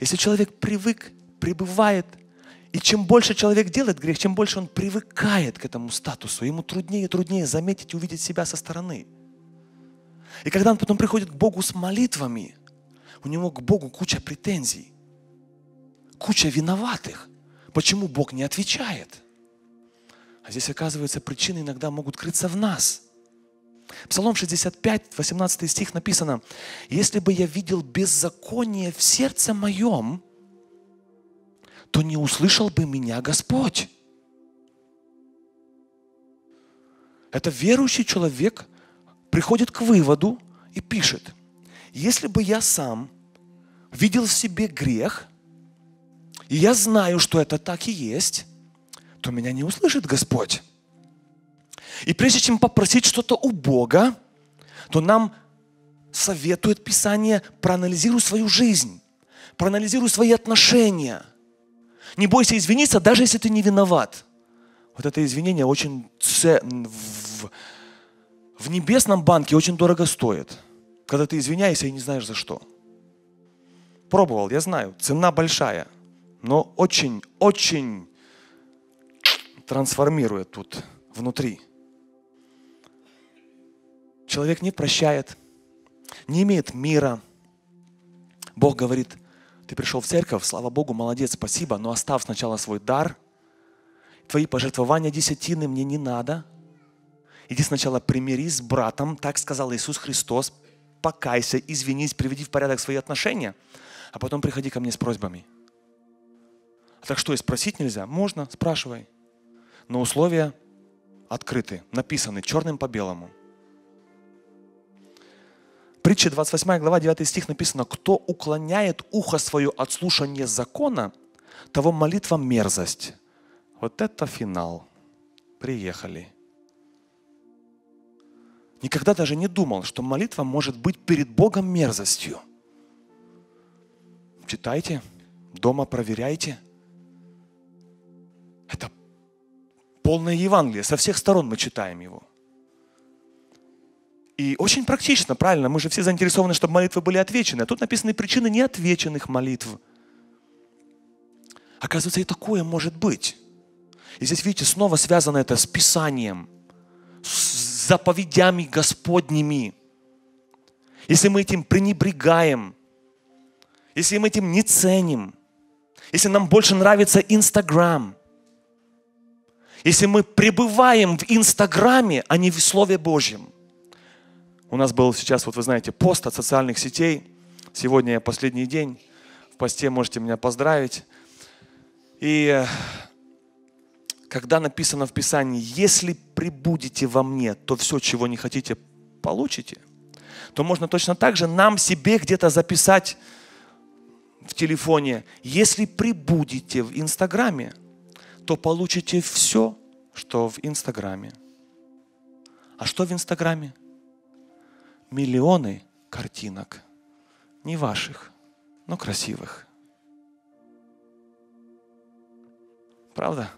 Если человек привык, пребывает, и чем больше человек делает грех, чем больше он привыкает к этому статусу, ему труднее и труднее заметить, увидеть себя со стороны – и когда он потом приходит к Богу с молитвами, у него к Богу куча претензий, куча виноватых. Почему Бог не отвечает? А здесь, оказывается, причины иногда могут крыться в нас. Псалом 65, 18 стих написано, «Если бы я видел беззаконие в сердце моем, то не услышал бы меня Господь». Это верующий человек приходит к выводу и пишет, если бы я сам видел в себе грех, и я знаю, что это так и есть, то меня не услышит Господь. И прежде чем попросить что-то у Бога, то нам советует Писание, проанализируй свою жизнь, проанализируй свои отношения. Не бойся извиниться, даже если ты не виноват. Вот это извинение очень ценно, в небесном банке очень дорого стоит, когда ты извиняешься и не знаешь за что. Пробовал, я знаю, цена большая, но очень-очень трансформирует тут внутри. Человек не прощает, не имеет мира. Бог говорит, ты пришел в церковь, слава Богу, молодец, спасибо, но оставь сначала свой дар. Твои пожертвования десятины мне не надо – иди сначала примирись с братом, так сказал Иисус Христос, покайся, извинись, приведи в порядок свои отношения, а потом приходи ко мне с просьбами. А так что, и спросить нельзя? Можно, спрашивай. Но условия открыты, написаны черным по белому. Притча 28 глава 9 стих написано, «Кто уклоняет ухо свое от слушания закона, того молитва мерзость». Вот это финал. Приехали никогда даже не думал, что молитва может быть перед Богом мерзостью. Читайте, дома проверяйте. Это полное Евангелие. Со всех сторон мы читаем его. И очень практично, правильно, мы же все заинтересованы, чтобы молитвы были отвечены. А тут написаны причины неотвеченных молитв. Оказывается, и такое может быть. И здесь, видите, снова связано это с Писанием – заповедями Господними, если мы этим пренебрегаем, если мы этим не ценим, если нам больше нравится Инстаграм, если мы пребываем в Инстаграме, а не в Слове Божьем. У нас был сейчас, вот вы знаете, пост от социальных сетей. Сегодня я последний день. В посте можете меня поздравить. И когда написано в Писании, если прибудете во мне, то все, чего не хотите, получите, то можно точно так же нам себе где-то записать в телефоне, если прибудете в Инстаграме, то получите все, что в Инстаграме. А что в Инстаграме? Миллионы картинок. Не ваших, но красивых. Правда?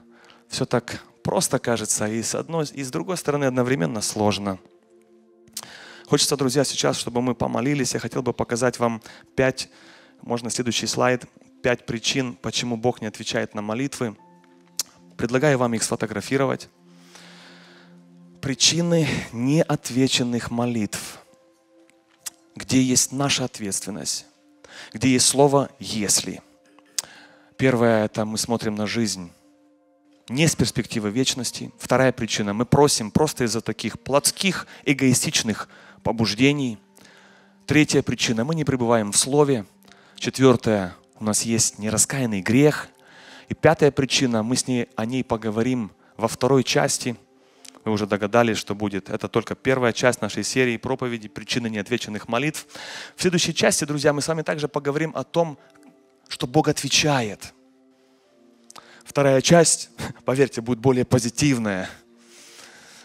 все так просто кажется, и с одной, и с другой стороны одновременно сложно. Хочется, друзья, сейчас, чтобы мы помолились. Я хотел бы показать вам пять, можно следующий слайд, пять причин, почему Бог не отвечает на молитвы. Предлагаю вам их сфотографировать. Причины неотвеченных молитв, где есть наша ответственность, где есть слово «если». Первое – это мы смотрим на жизнь не с перспективы вечности. Вторая причина. Мы просим просто из-за таких плотских, эгоистичных побуждений. Третья причина. Мы не пребываем в слове. Четвертая. У нас есть нераскаянный грех. И пятая причина. Мы с ней, о ней поговорим во второй части. Вы уже догадались, что будет. Это только первая часть нашей серии проповеди «Причины неотвеченных молитв». В следующей части, друзья, мы с вами также поговорим о том, что Бог отвечает – Вторая часть, (laughs) поверьте, будет более позитивная.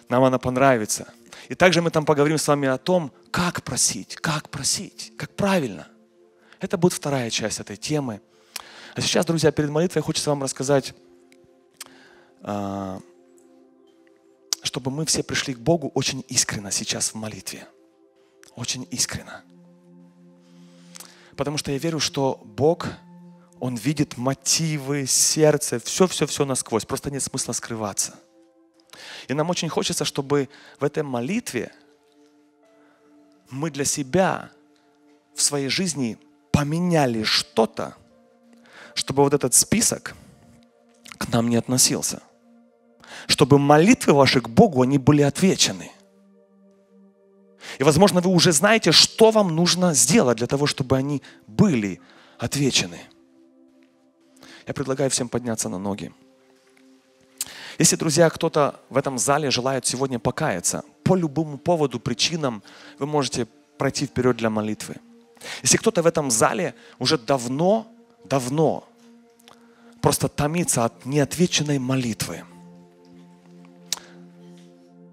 Нам она понравится. И также мы там поговорим с вами о том, как просить, как просить, как правильно. Это будет вторая часть этой темы. А сейчас, друзья, перед молитвой хочется вам рассказать, а, чтобы мы все пришли к Богу очень искренно сейчас в молитве. Очень искренно. Потому что я верю, что Бог он видит мотивы, сердце, все-все-все насквозь. Просто нет смысла скрываться. И нам очень хочется, чтобы в этой молитве мы для себя в своей жизни поменяли что-то, чтобы вот этот список к нам не относился. Чтобы молитвы ваши к Богу, они были отвечены. И, возможно, вы уже знаете, что вам нужно сделать для того, чтобы они были отвечены. Я предлагаю всем подняться на ноги. Если, друзья, кто-то в этом зале желает сегодня покаяться, по любому поводу, причинам, вы можете пройти вперед для молитвы. Если кто-то в этом зале уже давно, давно просто томится от неотвеченной молитвы,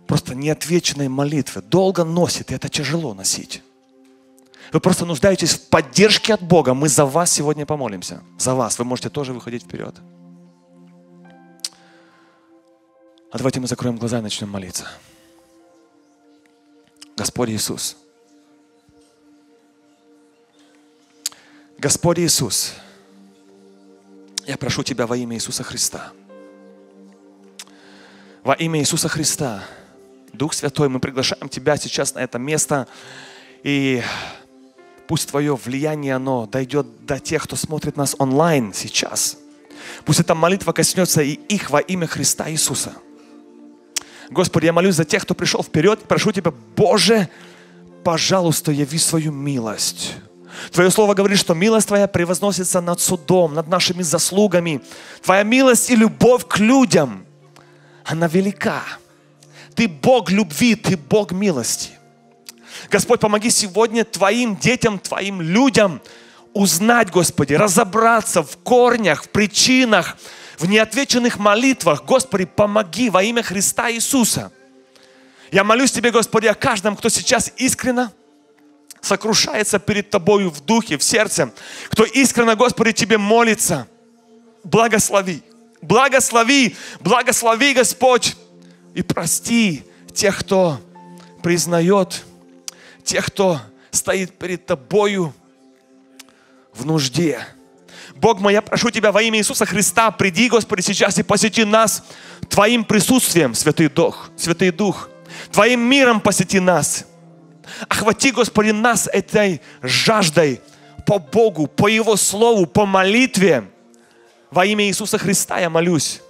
просто неотвеченной молитвы, долго носит, и это тяжело носить. Вы просто нуждаетесь в поддержке от Бога. Мы за вас сегодня помолимся. За вас. Вы можете тоже выходить вперед. А давайте мы закроем глаза и начнем молиться. Господь Иисус. Господь Иисус, я прошу Тебя во имя Иисуса Христа. Во имя Иисуса Христа, Дух Святой, мы приглашаем Тебя сейчас на это место. И Пусть Твое влияние, оно дойдет до тех, кто смотрит нас онлайн сейчас. Пусть эта молитва коснется и их во имя Христа Иисуса. Господи, я молюсь за тех, кто пришел вперед. Прошу Тебя, Боже, пожалуйста, яви свою милость. Твое слово говорит, что милость Твоя превозносится над судом, над нашими заслугами. Твоя милость и любовь к людям, она велика. Ты Бог любви, Ты Бог милости. Господь, помоги сегодня Твоим детям, Твоим людям узнать, Господи, разобраться в корнях, в причинах, в неотвеченных молитвах. Господи, помоги во имя Христа Иисуса. Я молюсь Тебе, Господи, о каждом, кто сейчас искренно сокрушается перед Тобою в духе, в сердце, кто искренно, Господи, Тебе молится. Благослови, благослови, благослови, Господь, и прости тех, кто признает тех, кто стоит перед тобою в нужде. Бог мой, я прошу Тебя во имя Иисуса Христа, приди, Господи, сейчас и посети нас Твоим присутствием, Святый Дух, Святый Дух. Твоим миром посети нас. Охвати, Господи, нас этой жаждой по Богу, по Его Слову, по молитве. Во имя Иисуса Христа я молюсь.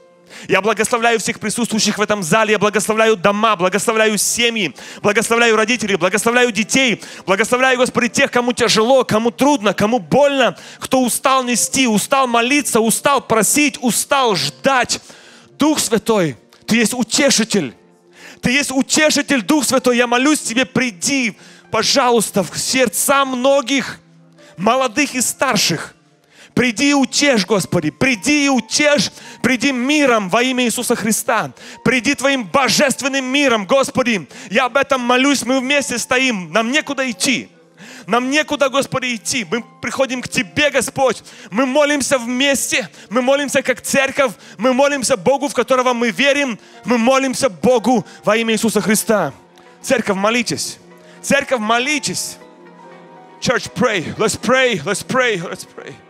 Я благословляю всех присутствующих в этом зале. Я благословляю дома, благословляю семьи, благословляю родителей, благословляю детей. Благословляю, Господи, тех, кому тяжело, кому трудно, кому больно, кто устал нести, устал молиться, устал просить, устал ждать. Дух Святой, Ты есть утешитель. Ты есть утешитель, Дух Святой. Я молюсь Тебе, приди, пожалуйста, в сердца многих, молодых и старших. Приди и утешь, Господи, приди и утешь приди миром во имя Иисуса Христа. Приди Твоим божественным миром, Господи. Я об этом молюсь, мы вместе стоим, нам некуда идти. Нам некуда, Господи, идти. Мы приходим к Тебе, Господь. Мы молимся вместе. Мы молимся как церковь. Мы молимся Богу, в которого мы верим. Мы молимся Богу во имя Иисуса Христа. Церковь, молитесь. Церковь, молитесь. Church, pray. Let's pray. Let's pray. Let's pray.